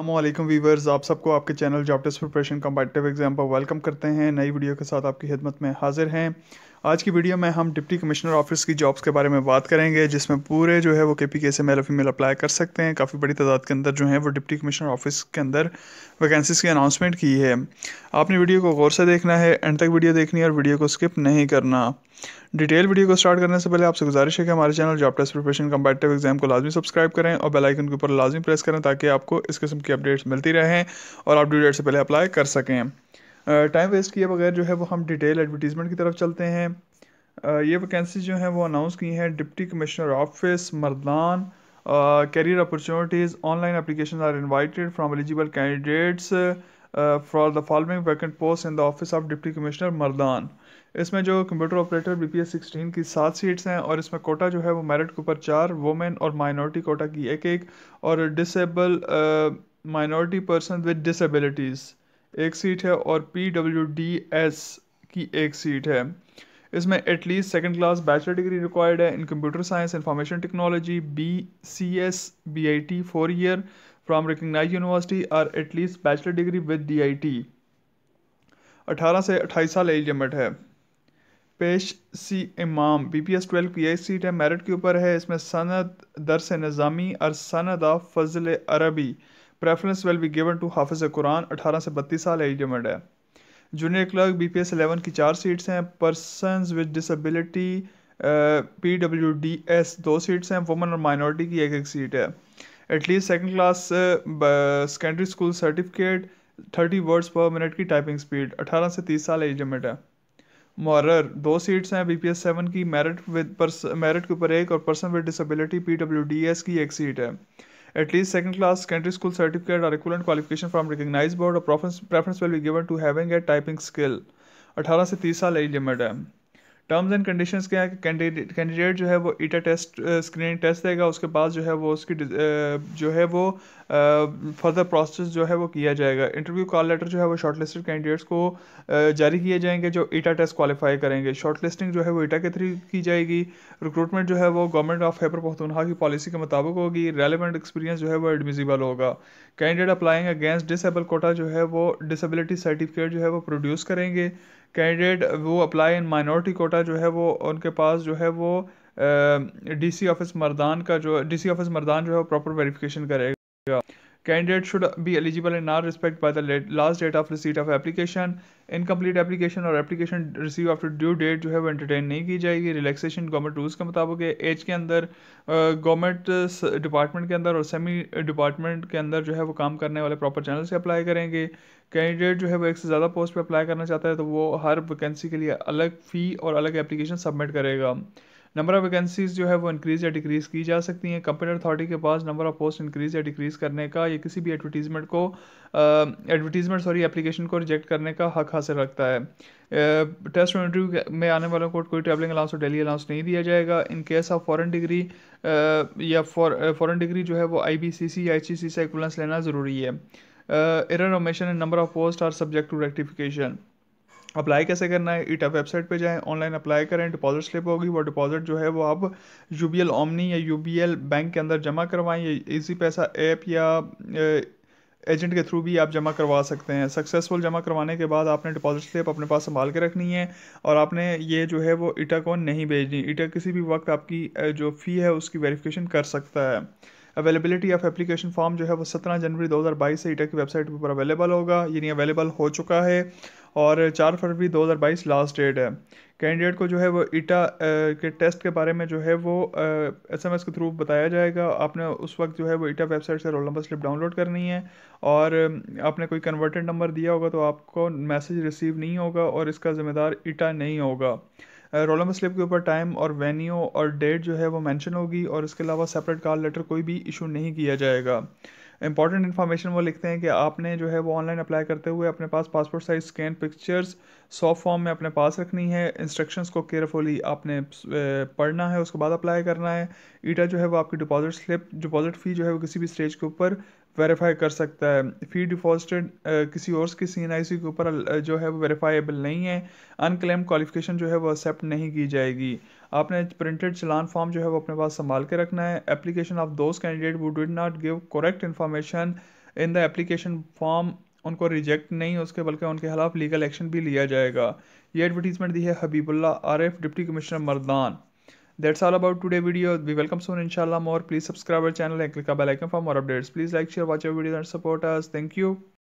अल्लाम वीवर्स आप सबको आपके channel job test preparation competitive exam पर वेलकम करते हैं नई वीडियो के साथ आपकी खिदमत में हाजिर हैं आज की वीडियो में हम डिप्टी कमिश्नर ऑफिस की जॉब्स के बारे में बात करेंगे जिसमें पूरे जो है वो के पी के से मेल फीमेल अप्लाई कर सकते हैं काफ़ी बड़ी तादाद के अंदर जो है वो डिप्टी कमिश्नर ऑफिस के अंदर वैकेंसीज की अनाउंसमेंट की है आपने वीडियो को गौर से देखना है एंड तक वीडियो देखनी है और वीडियो को स्किप नहीं करना डिटेल वीडियो को स्टार्ट करने से पहले आपसे गुजारिश है कि हमारे channel job test preparation competitive exam को लाजमी सब्सक्राइब करें और बेलाइकन के ऊपर लाजमी प्रेस करें ताकि आपको इस किस्म की अपडेट्स मिलती रहें और आप ड्यू डेट से पहले अप्लाई कर सकें टाइम वेस्ट किए बगैर जो है वो हम डिटेल एडवर्टीज़मेंट की तरफ चलते हैं ये वैकेंसी जो हैं वो अनाउंस की हैं deputy commissioner office Mardan career opportunities online application are invited from eligible candidates for the following vacant post in the office of deputy commissioner Mardan इसमें जो computer operator B P S sixteen की सात seats हैं और इसमें कोटा जो है वो मेरिट के ऊपर चार वोमेन और माइनॉरिटी कोटा की एक एक और disable minority person with disabilities एक सीट है और पी डब्ल्यू डी एस की एक सीट है इसमें at least second class bachelor degree required है in computer science information technology B C S B I T four year from recognise university और at least bachelor degree with D I T अठारह से अट्ठाईस साल एज लिमिट है पेश सी इमाम B P S twelve की एक सीट है मेरिट के ऊपर है इसमें सनद दरस नज़ामी और सनद आफ फजल अरबी preference will be given to हाफिज कुरान 18 से बत्तीस साल एज लिमिट है junior clerk B P S eleven की चार सीट्स हैं person with disability P W D S दो सीट्स हैं वुमेन और माइनॉरिटी की एक एक सीट है at least second class secondary school certificate thirty words per minute की टाइपिंग स्पीड अठारह से तीस साल एज लिमिट है मॉरर दो सीट्स हैं बी पी एस सेवन की मेरिट विद मेरिट के ऊपर एक और person with disability P W D S की एक सीट है At least second class secondary school certificate or equivalent qualification from recognized board or preference, preference will be given to having a typing skill. 18 से 30 साल age limit है terms and condition क्या है candidate जो है वो ईटा test screening test देगा उसके बाद जो है वो उसकी जो है वो फर्दर प्रोसेस जो है वो किया जाएगा इंटरव्यू कॉल लेटर जो है वो शॉर्ट लिस्टेड कैंडिडेट्स को जारी किए जाएंगे जो ईटा टेस्ट क्वालिफाई करेंगे शॉर्ट लिस्टिंग जो है वो ईटा के थ्रू की जाएगी रिक्रूटमेंट जो है वो गवर्नमेंट ऑफ हेबर पख्तनहा की पॉलिसी के मुताबिक होगी रेलिवेंट एक्सपीरियंस जो है वो एडमिजिबल होगा candidate applying against disable quota जो है वो डिसेबिलिटी सर्टिफिकेट जो है वो प्रोड्यूस करेंगे कैंडिडेट वो अप्लाई इन माइनॉरिटी कोटा जो है वो उनके पास जो है वो डीसी ऑफिस मर्दान का जो डीसी ऑफिस मर्दान जो है वो प्रॉपर वेरिफिकेशन करेगा candidate should be eligible in all respect by the last date of receipt of application. Incomplete application और application receive after due date जो है वो एंटरटेन नहीं की जाएगी रिलेक्सेशन गवर्नमेंट रूल्स के मुताबिक एज के अंदर गवर्नमेंट डिपार्टमेंट के अंदर और सेमी डिपार्टमेंट के अंदर जो है वो काम करने वाले प्रॉपर चैनल से अप्लाई करेंगे कैंडिडेट जो है वो एक से ज़्यादा पोस्ट पर अप्लाई करना चाहता है तो वो हर वैकेंसी के लिए अलग फ़ी और अलग एप्लीकेशन सबमिट करेगा नंबर ऑफ़ वैकेंसीज जो है वो इंक्रीज़ या डिक्रीज़ की जा सकती हैं कंपनी अथॉरिटी के पास नंबर ऑफ़ पोस्ट इंक्रीज़ या डिक्रीज़ करने का या किसी भी एडवर्टीज़मेंट को एडवर्टीज़मेंट सॉरी एप्लीकेशन को रिजेक्ट करने का हक हासिल रखता है टेस्ट और इंटरव्यू में आने वालों को कोई ट्रैवलिंग अलाउंस और डेली अलाउंस नहीं दिया जाएगा in case of foreign degree या फॉरन डिग्री जो है वो आई बी सी सी या सी सी से एक्वलेंस लेना ज़रूरी है error omission and number of post are subject to rectification apply कैसे करना है ईटा वेबसाइट पे जाएं ऑनलाइन अप्लाई करें डिपॉजिट स्लिप होगी वो डिपॉजिट जो है वो आप यू बी एल ओमनी या यू बी एल बैंक के अंदर जमा करवाएं या इजी पैसा ऐप या एजेंट के थ्रू भी आप जमा करवा सकते हैं सक्सेसफुल जमा करवाने के बाद आपने डिपॉजिट स्लिप अपने पास संभाल के रखनी है और आपने ये जो है वो ईटा को नहीं भेजनी ईटा किसी भी वक्त आपकी जो फ़ी है उसकी वेरिफिकेशन कर सकता है अवेलेबिलिटी ऑफ एप्लीकेशन फॉर्म जो है वो सत्रह जनवरी 2022 से ईटा की वेबसाइट पर अवेलेबल होगा यानी अवेलेबल हो चुका है और चार फरवरी 2022 लास्ट डेट है कैंडिडेट को जो है वो ईटा के टेस्ट के बारे में जो है वो एस एम एस के थ्रू बताया जाएगा आपने उस वक्त जो है वो ईटा वेबसाइट से रोल नंबर स्लिप डाउनलोड करनी है और आपने कोई कन्वर्टेड नंबर दिया होगा तो आपको मैसेज रिसीव नहीं होगा और इसका ज़िम्मेदार ईटा नहीं होगा रोल नंबर स्लिप के ऊपर टाइम और वेन्यू और डेट जो है वो मैंशन होगी और इसके अलावा सेपरेट कॉल लेटर कोई भी इशू नहीं किया जाएगा इंपॉर्टेंट इन्फॉर्मेशन वो लिखते हैं कि आपने जो है वो ऑनलाइन अप्लाई करते हुए अपने पास passport size scan pictures soft form में अपने पास रखनी है इंस्ट्रक्शंस को केयरफुली आपने पढ़ना है उसके बाद अप्लाई करना है ईटा जो है वो आपकी डिपॉजिट स्लिप डिपॉजिट फ़ी जो है वो किसी भी स्टेज के ऊपर वेरीफाई कर सकता है फी डिफॉल्टेड किसी और की सी एन आई सी के ऊपर जो है वो वेरीफाइबल नहीं है अनकलेम क्वालिफिकेशन जो है वो एक्सेप्ट नहीं की जाएगी आपने प्रिंटेड चलान फॉर्म जो है वो अपने पास संभाल के रखना है application of those candidate who did not give correct information in the application form उनको रिजेक्ट नहीं उसके बल्कि उनके खिलाफ लीगल एक्शन भी लिया जाएगा ये एडवर्टीजमेंट दी है Habibullah R F deputy commissioner Mardan that's all about today video we welcome soon inshallah more please subscribe our channel and click the bell icon for more updates please like share watch our videos and support us thank you